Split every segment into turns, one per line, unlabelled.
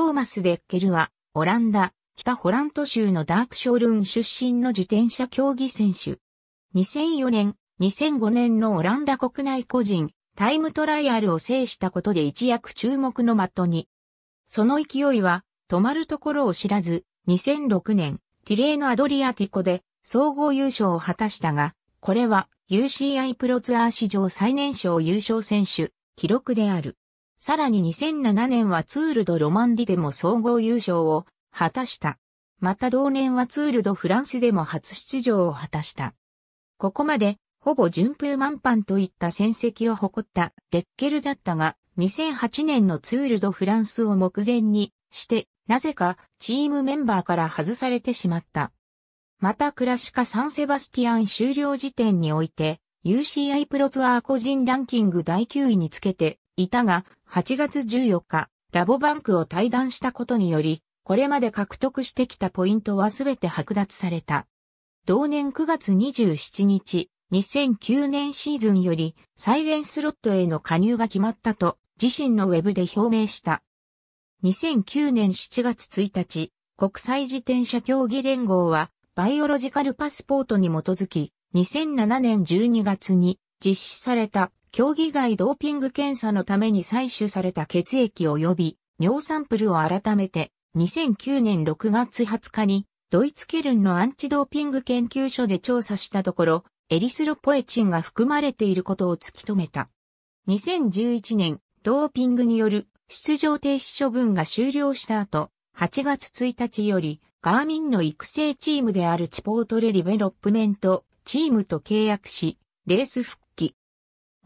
トーマス・デッケルは、オランダ、北ホラント州のダークショールーン出身の自転車競技選手。2004年、2005年のオランダ国内個人、タイムトライアルを制したことで一躍注目の的に。その勢いは、止まるところを知らず、2006年、ティレーのアドリアティコで、総合優勝を果たしたが、これは UCI プロツアー史上最年少優勝選手、記録である。さらに2007年はツール・ド・ロマンディでも総合優勝を果たした。また同年はツール・ド・フランスでも初出場を果たした。ここまで、ほぼ順風満帆といった戦績を誇ったデッケルだったが、2008年のツール・ド・フランスを目前にして、なぜかチームメンバーから外されてしまった。またクラシカ・サンセバスティアン終了時点において、UCI プロツアー個人ランキング第9位につけて、いたが、8月14日、ラボバンクを退団したことにより、これまで獲得してきたポイントはすべて剥奪された。同年9月27日、2009年シーズンより、サイレンスロットへの加入が決まったと、自身のウェブで表明した。2009年7月1日、国際自転車競技連合は、バイオロジカルパスポートに基づき、2007年12月に実施された競技外ドーピング検査のために採取された血液及び尿サンプルを改めて2009年6月20日にドイツケルンのアンチドーピング研究所で調査したところ、エリスロポエチンが含まれていることを突き止めた。2011年、ドーピングによる出場停止処分が終了した後、8月1日より、ガーミンの育成チームであるチポートレディベロップメントチームと契約し、レース復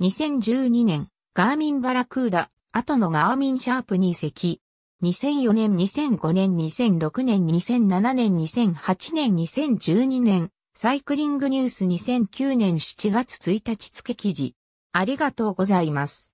2012年、ガーミンバラクーダ、後のガーミンシャープに移籍。2004年、2005年、2006年、2007年、2008年、2012年、サイクリングニュース2009年7月1日付記事。ありがとうございます。